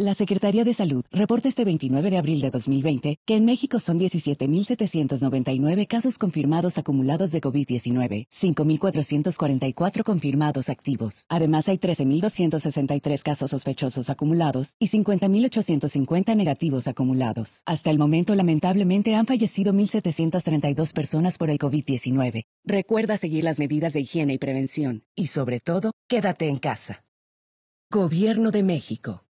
La Secretaría de Salud reporta este 29 de abril de 2020 que en México son 17.799 casos confirmados acumulados de COVID-19, 5.444 confirmados activos. Además hay 13.263 casos sospechosos acumulados y 50.850 negativos acumulados. Hasta el momento, lamentablemente, han fallecido 1.732 personas por el COVID-19. Recuerda seguir las medidas de higiene y prevención. Y sobre todo, quédate en casa. Gobierno de México.